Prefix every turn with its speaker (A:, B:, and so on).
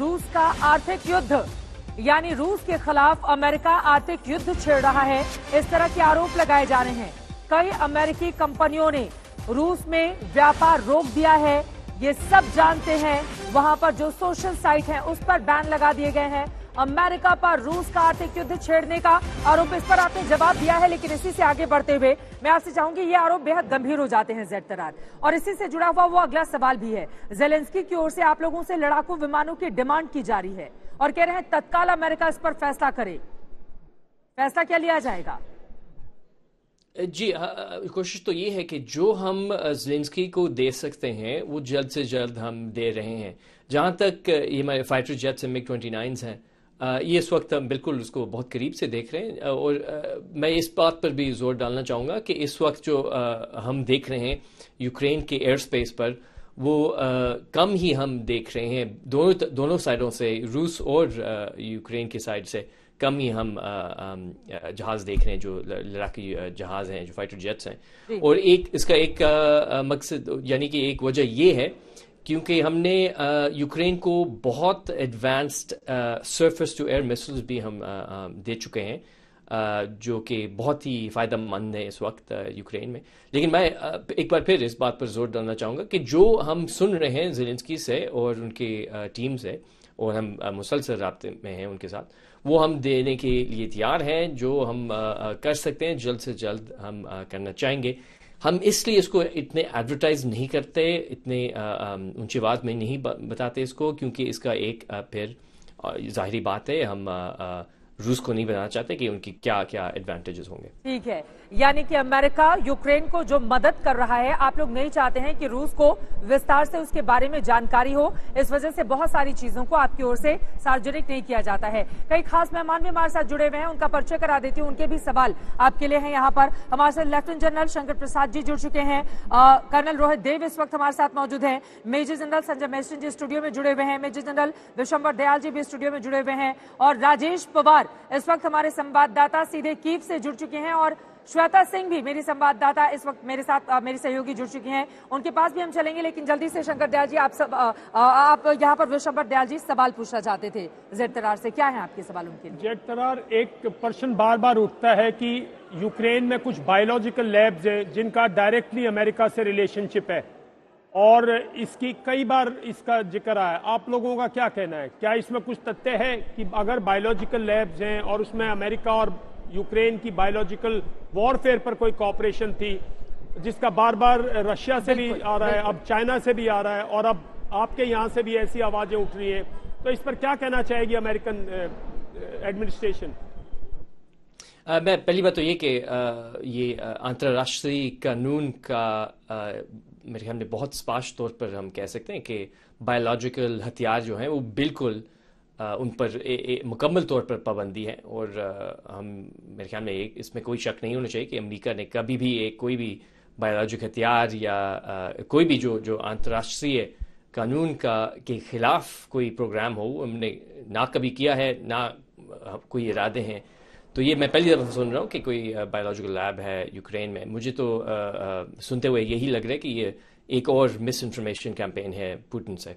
A: रूस का आर्थिक युद्ध यानी रूस के खिलाफ अमेरिका आर्थिक युद्ध छेड़ रहा है इस तरह के आरोप लगाए जा रहे हैं कई अमेरिकी कंपनियों ने रूस में व्यापार रोक दिया है ये सब जानते हैं वहां पर जो सोशल साइट है उस पर बैन लगा दिए गए हैं अमेरिका पर रूस का आर्थिक युद्ध छेड़ने का आरोप इस पर आपने जवाब दिया है लेकिन इसी से आगे बढ़ते हुए मैं आपसे चाहूंगी ये आरोप बेहद गंभीर हो जाते हैं जेड तरार और इसी से जुड़ा हुआ वो अगला सवाल भी है जेलेंस्की की ओर से आप लोगों से लड़ाकू विमानों की डिमांड की जा रही है और कह रहे हैं तत्काल अमेरिका इस पर फैसला करे फैसला क्या लिया जाएगा
B: जी हाँ, हाँ, कोशिश तो ये है कि जो हम जेलेंस्की को दे सकते हैं वो जल्द से जल्द हम दे रहे हैं जहाँ तक ये हमारे fighter jets M twenty nines हैं ये इस वक्त हम बिल्कुल उसको बहुत करीब से देख रहे हैं और मैं इस बात पर भी जोर डालना चाहूँगा कि इस वक्त जो हम देख रहे हैं यूक्रेन के एयर स्पेस पर वो कम ही हम देख रहे हैं दोनों दोनों साइडों से रूस और यूक्रेन की साइड से कम ही हम जहाज देख रहे हैं जो लड़ाकी जहाज हैं जो फाइटर जेट्स हैं और एक इसका एक मकसद यानी कि एक वजह ये है क्योंकि हमने यूक्रेन को बहुत advanced surface to air missiles भी हम दे चुके हैं जो कि बहुत ही फ़ायदेमंद है इस वक्त यूक्रेन में लेकिन मैं एक बार फिर इस बात पर जोर डालना चाहूँगा कि जो हम सुन रहे हैं जिलेंसकी से और उनके टीम से और हम मुसलसल रबते में हैं उनके साथ वो हम देने के लिए तैयार हैं जो हम कर सकते हैं जल्द से जल्द हम करना चाहेंगे हम इसलिए इसको इतने एडवर्टाइज नहीं करते इतने ऊंची बात में नहीं बताते इसको क्योंकि इसका एक फिर जाहिर बात है हम रूस को नहीं बनाना चाहते कि उनकी क्या क्या एडवांटेजेस होंगे
A: ठीक है यानी कि अमेरिका यूक्रेन को जो मदद कर रहा है आप लोग नहीं चाहते हैं कि रूस को विस्तार से उसके बारे में जानकारी हो इस वजह से बहुत सारी चीजों को आपकी ओर से सार्वजनिक नहीं किया जाता है कई खास मेहमान भी हमारे साथ जुड़े हुए हैं उनका परिचय करा देती हूँ उनके भी सवाल आपके लिए है यहाँ पर हमारे साथ लेफ्टिनेंट जनरल शंकर प्रसाद जी जुड़ चुके हैं कर्नल रोहित देव इस वक्त हमारे साथ मौजूद है major general Sanjay Meston ji studio में जुड़े हुए हैं मेजर जनरल विशंबर दयाल जी भी स्टूडियो में जुड़े हुए हैं और राजेश पवार इस वक्त हमारे संवाददाता सीधे कीव से जुड़ चुके हैं और श्वेता सिंह भी मेरी संवाददाता इस वक्त मेरे साथ मेरे सहयोगी जुड़ चुके हैं उनके पास भी हम चलेंगे लेकिन जल्दी से शंकर दयाल जी आप सब आ, आप यहाँ पर विश्वभर दयाल जी सवाल पूछना चाहते थे जेड तरार से क्या है आपके सवाल उनके लिए
C: जेड तरार एक प्रश्न बार बार उठता है कि यूक्रेन में कुछ बायोलॉजिकल लैब्स है जिनका डायरेक्टली अमेरिका से रिलेशनशिप है और इसकी कई बार इसका जिक्र आया आप लोगों का क्या कहना है क्या इसमें कुछ तथ्य है कि अगर बायोलॉजिकल लैब्स हैं और उसमें अमेरिका और यूक्रेन की बायोलॉजिकल वॉरफेयर पर कोई कॉपरेशन थी जिसका बार बार रशिया से भी आ रहा है अब चाइना से भी आ रहा है और अब आपके यहाँ से भी ऐसी आवाज़ें उठ रही है तो इस पर क्या कहना चाहेगी अमेरिकन एडमिनिस्ट्रेशन
B: मैं पहली बात तो ये कि ये अंतर्राष्ट्रीय कानून का मेरे ख्याल में बहुत स्पाश तौर पर हम कह सकते हैं कि बायोलॉजिकल हथियार जो हैं वो बिल्कुल आ, उन पर ए, ए, मुकम्मल तौर पर पाबंदी है और आ, हम मेरे ख्याल में एक इसमें कोई शक नहीं होना चाहिए कि अमेरिका ने कभी भी एक कोई भी बायोलॉजिक हथियार या आ, कोई भी जो जो अंतर्राष्ट्रीय कानून का के ख़िलाफ़ कोई प्रोग्राम हो हमने ना कभी किया है ना कोई इरादे हैं तो ये मैं पहली दफ़ा सुन रहा हूँ कि कोई बायोलॉजिकल लैब है यूक्रेन में मुझे तो आ, आ, सुनते हुए यही लग रहा है कि ये एक और मिस इन्फॉर्मेशन कैंपेन है पुटिन से